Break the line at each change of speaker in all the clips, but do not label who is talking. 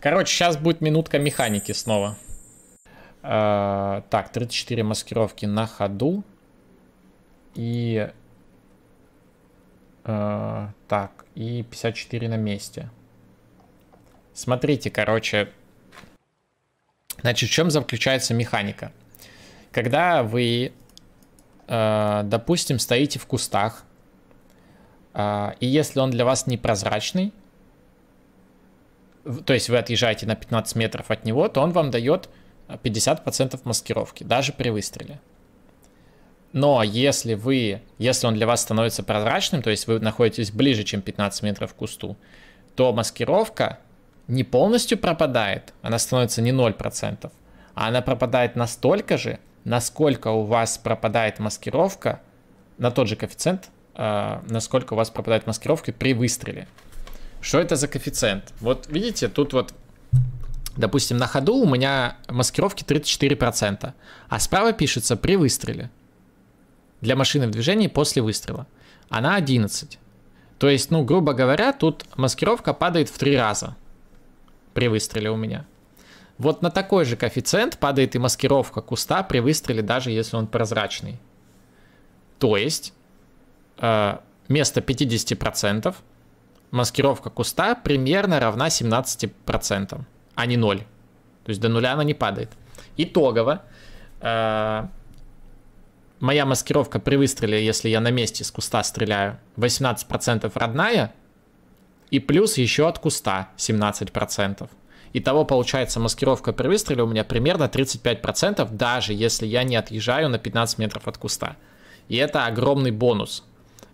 Короче, сейчас будет минутка механики снова. Э, так, 34 маскировки на ходу. И... Э, так, и 54 на месте. Смотрите, короче. Значит, в чем заключается механика? Когда вы, э, допустим, стоите в кустах, э, и если он для вас непрозрачный, то есть вы отъезжаете на 15 метров от него, то он вам дает 50% э, маскировки, даже при выстреле. Но если вы, если он для вас становится прозрачным, то есть вы находитесь ближе, чем 15 метров к кусту, то маскировка не полностью пропадает, она становится не 0%, а она пропадает настолько же, насколько у вас пропадает маскировка, на тот же коэффициент, э, насколько у вас пропадает маскировка при выстреле. Что это за коэффициент? Вот видите, тут вот, допустим, на ходу у меня маскировки 34%, а справа пишется при выстреле. Для машины в движении после выстрела. Она 11. То есть, ну, грубо говоря, тут маскировка падает в три раза при выстреле у меня. Вот на такой же коэффициент падает и маскировка куста при выстреле, даже если он прозрачный. То есть, э, вместо 50% маскировка куста примерно равна 17%, а не 0. То есть до нуля она не падает. Итогово, э, моя маскировка при выстреле, если я на месте с куста стреляю, 18% родная, и плюс еще от куста 17%. Итого получается маскировка при выстреле у меня примерно 35%, даже если я не отъезжаю на 15 метров от куста. И это огромный бонус.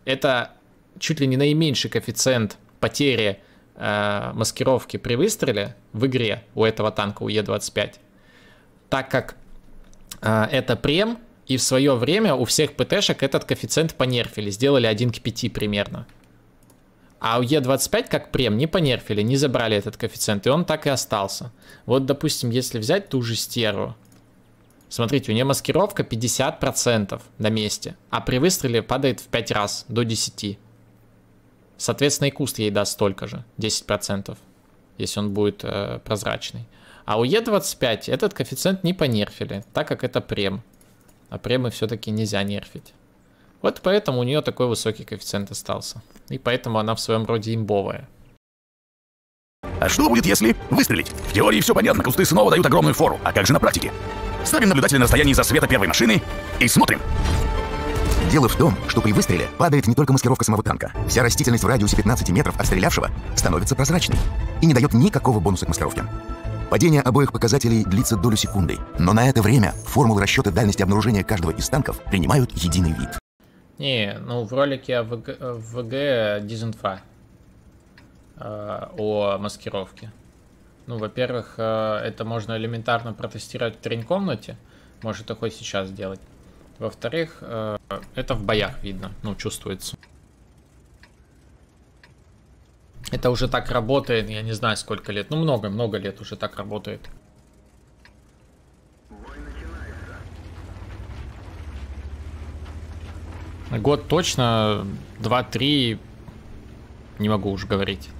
Это чуть ли не наименьший коэффициент потери э, маскировки при выстреле в игре у этого танка, у Е-25, так как э, это прем, и в свое время у всех ПТшек этот коэффициент понерфили, сделали 1 к 5 примерно. А у Е25 как прем не понерфили, не забрали этот коэффициент, и он так и остался. Вот, допустим, если взять ту же стеру, Смотрите, у нее маскировка 50% на месте, а при выстреле падает в 5 раз, до 10. Соответственно, и куст ей даст столько же, 10%, если он будет э, прозрачный. А у Е25 этот коэффициент не понерфили, так как это прем. А премы все-таки нельзя нерфить. Вот поэтому у нее такой высокий коэффициент остался. И поэтому она в своем роде имбовая. А что будет, если выстрелить? В теории все понятно, кусты снова дают огромную фору. А как же на практике? Ставим наблюдателя на расстоянии
за света первой машины и смотрим. Дело в том, что при выстреле падает не только маскировка самого танка. Вся растительность в радиусе 15 метров от стрелявшего становится прозрачной и не дает никакого бонуса к маскировке. Падение обоих показателей длится долю секунды, но на это время формулы расчета дальности обнаружения каждого из танков принимают единый вид.
Не, ну в ролике о ВГ, ВГ дизинфа э, о маскировке. Ну, во-первых, э, это можно элементарно протестировать в тренинг-комнате, может такой сейчас сделать. Во-вторых, э, это в боях видно, ну, чувствуется. Это уже так работает, я не знаю сколько лет, ну, много-много лет уже так работает. Год точно, два-три, не могу уж говорить.